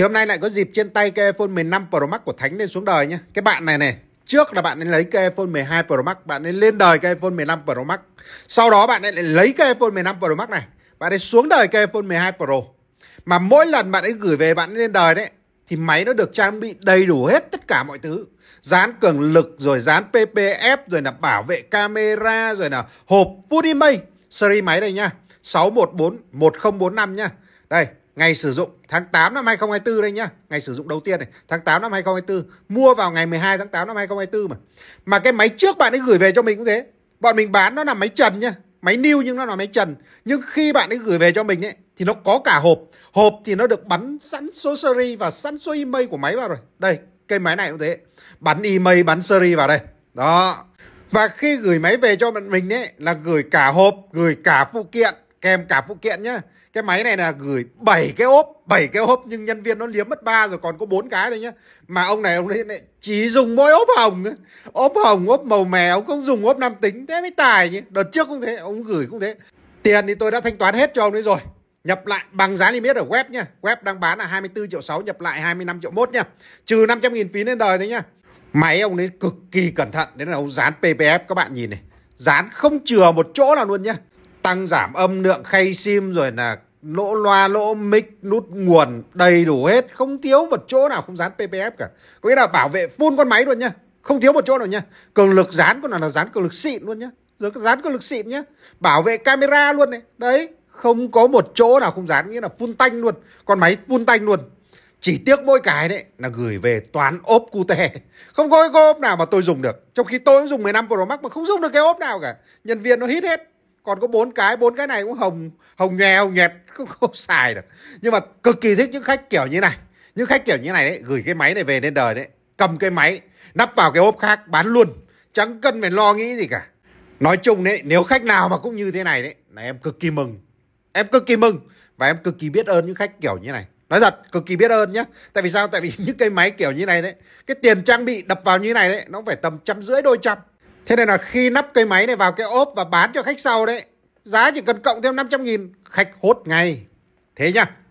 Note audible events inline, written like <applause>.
Thì hôm nay lại có dịp trên tay cái iPhone 15 Pro Max của Thánh lên xuống đời nhé. Cái bạn này này, trước là bạn nên lấy cái iPhone 12 Pro Max, bạn nên lên đời cái iPhone 15 Pro Max. Sau đó bạn lại lấy cái iPhone 15 Pro Max này, bạn ấy xuống đời cái iPhone 12 Pro. Mà mỗi lần bạn ấy gửi về bạn lên đời đấy, thì máy nó được trang bị đầy đủ hết tất cả mọi thứ. Dán cường lực, rồi dán PPF, rồi là bảo vệ camera, rồi là hộp Funimate. Series máy đây nha, 614 1045 nha. Đây, ngày sử dụng tháng 8 năm 2024 đây nhá, ngày sử dụng đầu tiên này, tháng 8 năm 2024, mua vào ngày 12 tháng 8 năm 2024 mà. Mà cái máy trước bạn ấy gửi về cho mình cũng thế. Bọn mình bán nó là máy trần nhá, máy new nhưng nó là máy trần. Nhưng khi bạn ấy gửi về cho mình ấy thì nó có cả hộp. Hộp thì nó được bắn sẵn số series và sẵn số email của máy vào rồi. Đây, cây máy này cũng thế. Bắn email, bắn series vào đây. Đó. Và khi gửi máy về cho bạn mình ấy là gửi cả hộp, gửi cả phụ kiện kèm cả phụ kiện nhá cái máy này là gửi 7 cái ốp 7 cái ốp nhưng nhân viên nó liếm mất ba rồi còn có bốn cái thôi nhá mà ông này ông ấy lại chỉ dùng mỗi ốp hồng ốp hồng ốp màu mè ông không dùng ốp nam tính thế mới tài nhỉ đợt trước cũng thế ông gửi cũng thế tiền thì tôi đã thanh toán hết cho ông ấy rồi nhập lại bằng giá niêm yết ở web nhá web đang bán là 24 triệu 6 nhập lại 25 triệu mốt nhá trừ 500 nghìn phí lên đời đấy nhá máy ông ấy cực kỳ cẩn thận đấy, là ông dán PPF các bạn nhìn này dán không chừa một chỗ nào luôn nhá tăng giảm âm lượng khay sim rồi là lỗ loa lỗ mic nút nguồn đầy đủ hết không thiếu một chỗ nào không dán ppf cả có nghĩa là bảo vệ full con máy luôn nhá không thiếu một chỗ nào nhá cường lực dán còn là dán cường lực xịn luôn nhá rồi dán cường lực xịn nhá bảo vệ camera luôn này đấy không có một chỗ nào không dán nghĩa là full tanh luôn con máy full tanh luôn chỉ tiếc mỗi cái đấy là gửi về toán ốp cute không có cái ốp nào mà tôi dùng được trong khi tôi cũng dùng 15 pro max mà không dùng được cái ốp nào cả nhân viên nó hít hết còn có bốn cái bốn cái này cũng hồng hồng nhòe nhẹt cũng <laughs> không xài được nhưng mà cực kỳ thích những khách kiểu như này những khách kiểu như này đấy gửi cái máy này về lên đời đấy cầm cái máy nắp vào cái ốp khác bán luôn chẳng cần phải lo nghĩ gì cả nói chung đấy nếu khách nào mà cũng như thế này đấy là em cực kỳ mừng em cực kỳ mừng và em cực kỳ biết ơn những khách kiểu như này nói thật cực kỳ biết ơn nhé tại vì sao tại vì <laughs> những cái máy kiểu như này đấy cái tiền trang bị đập vào như này đấy nó phải tầm trăm rưỡi đôi trăm Thế nên là khi nắp cây máy này vào cái ốp và bán cho khách sau đấy, giá chỉ cần cộng thêm 500 nghìn, khách hốt ngay. Thế nhá.